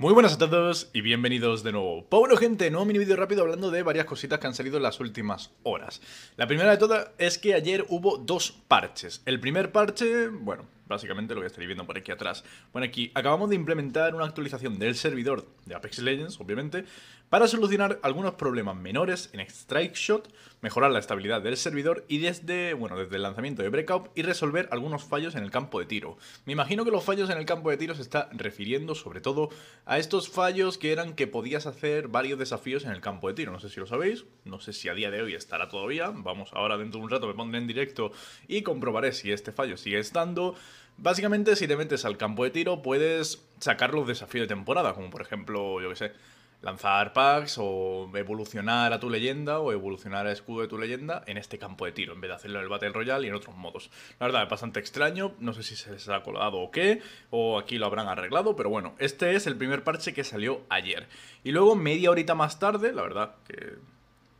Muy buenas a todos y bienvenidos de nuevo. Bueno gente, nuevo mini vídeo rápido hablando de varias cositas que han salido en las últimas horas. La primera de todas es que ayer hubo dos parches. El primer parche, bueno, básicamente lo que estaréis viendo por aquí atrás. Bueno, aquí acabamos de implementar una actualización del servidor de Apex Legends, obviamente, para solucionar algunos problemas menores en Strike Shot, mejorar la estabilidad del servidor y desde, bueno, desde el lanzamiento de Breakout y resolver algunos fallos en el campo de tiro. Me imagino que los fallos en el campo de tiro se está refiriendo sobre todo a estos fallos que eran que podías hacer varios desafíos en el campo de tiro. No sé si lo sabéis, no sé si a día de hoy estará todavía. Vamos, ahora dentro de un rato me pondré en directo y comprobaré si este fallo sigue estando. Básicamente, si te metes al campo de tiro, puedes sacar los desafíos de temporada, como por ejemplo, yo que sé, lanzar packs o evolucionar a tu leyenda o evolucionar a escudo de tu leyenda en este campo de tiro, en vez de hacerlo en el Battle Royale y en otros modos. La verdad, es bastante extraño, no sé si se les ha colado o qué, o aquí lo habrán arreglado, pero bueno, este es el primer parche que salió ayer. Y luego, media horita más tarde, la verdad que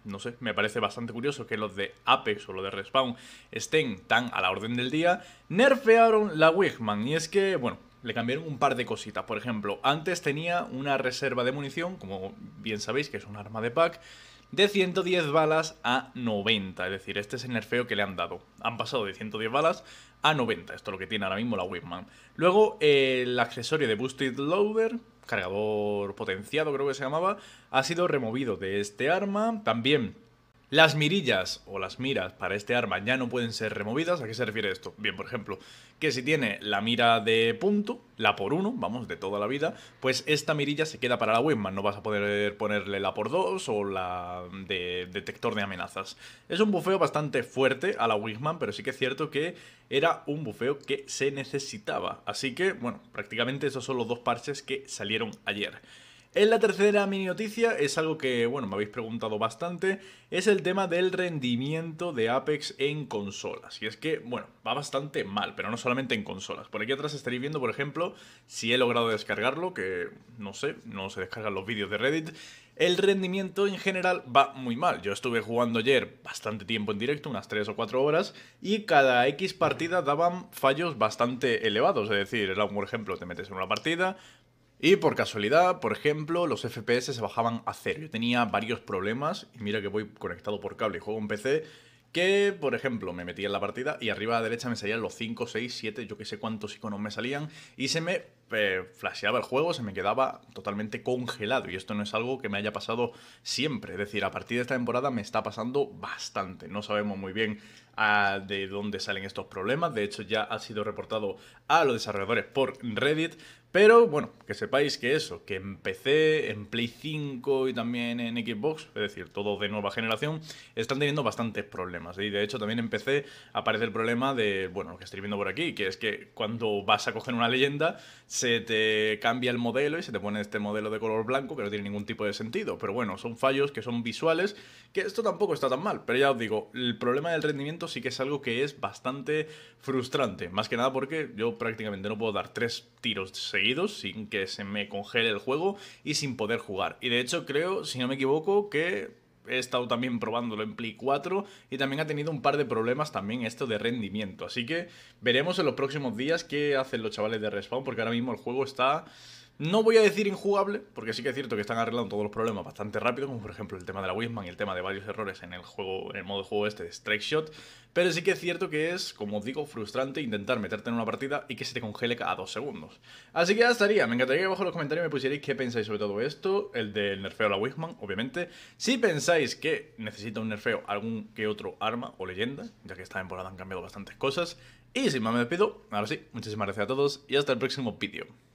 no sé, me parece bastante curioso que los de Apex o los de Respawn estén tan a la orden del día, nerfearon la Wigman. Y es que, bueno, le cambiaron un par de cositas. Por ejemplo, antes tenía una reserva de munición, como bien sabéis que es un arma de pack, de 110 balas a 90. Es decir, este es el nerfeo que le han dado. Han pasado de 110 balas a 90. Esto es lo que tiene ahora mismo la Wigman. Luego, el accesorio de Boosted Loader cargador potenciado creo que se llamaba, ha sido removido de este arma. También las mirillas o las miras para este arma ya no pueden ser removidas. ¿A qué se refiere esto? Bien, por ejemplo, que si tiene la mira de punto, la por uno, vamos, de toda la vida, pues esta mirilla se queda para la Wingman, No vas a poder ponerle la por dos o la de detector de amenazas. Es un bufeo bastante fuerte a la Wingman, pero sí que es cierto que era un bufeo que se necesitaba. Así que, bueno, prácticamente esos son los dos parches que salieron ayer. En la tercera mini noticia es algo que, bueno, me habéis preguntado bastante, es el tema del rendimiento de Apex en consolas. Y es que, bueno, va bastante mal, pero no solamente en consolas. Por aquí atrás estaréis viendo, por ejemplo, si he logrado descargarlo, que no sé, no se descargan los vídeos de Reddit, el rendimiento en general va muy mal. Yo estuve jugando ayer bastante tiempo en directo, unas 3 o 4 horas, y cada X partida daban fallos bastante elevados. Es decir, era, por ejemplo, te metes en una partida, y por casualidad, por ejemplo, los FPS se bajaban a cero. Yo tenía varios problemas, y mira que voy conectado por cable y juego en PC, que, por ejemplo, me metía en la partida y arriba a la derecha me salían los 5, 6, 7, yo que sé cuántos iconos me salían, y se me flasheaba el juego, se me quedaba totalmente congelado. Y esto no es algo que me haya pasado siempre. Es decir, a partir de esta temporada me está pasando bastante. No sabemos muy bien ah, de dónde salen estos problemas. De hecho, ya ha sido reportado a los desarrolladores por Reddit. Pero bueno, que sepáis que eso, que en PC en Play 5 y también en Xbox, es decir, todo de nueva generación, están teniendo bastantes problemas. Y de hecho también en PC aparece el problema de, bueno, lo que estoy viendo por aquí, que es que cuando vas a coger una leyenda, se te cambia el modelo y se te pone este modelo de color blanco que no tiene ningún tipo de sentido. Pero bueno, son fallos que son visuales, que esto tampoco está tan mal. Pero ya os digo, el problema del rendimiento sí que es algo que es bastante frustrante. Más que nada porque yo prácticamente no puedo dar tres tiros seguidos sin que se me congele el juego y sin poder jugar. Y de hecho creo, si no me equivoco, que he estado también probándolo en Play 4 y también ha tenido un par de problemas también esto de rendimiento. Así que veremos en los próximos días qué hacen los chavales de Respawn, porque ahora mismo el juego está no voy a decir injugable, porque sí que es cierto que están arreglando todos los problemas bastante rápido, como por ejemplo el tema de la Wisman y el tema de varios errores en el juego, en el modo de juego este de Strike Shot, pero sí que es cierto que es, como os digo, frustrante intentar meterte en una partida y que se te congele cada dos segundos. Así que ya estaría, me encantaría que abajo en los comentarios me pusierais qué pensáis sobre todo esto, el del nerfeo a la Wisman, obviamente. Si pensáis que necesita un nerfeo algún que otro arma o leyenda, ya que esta temporada han cambiado bastantes cosas. Y sin más me despido, ahora sí, muchísimas gracias a todos y hasta el próximo vídeo.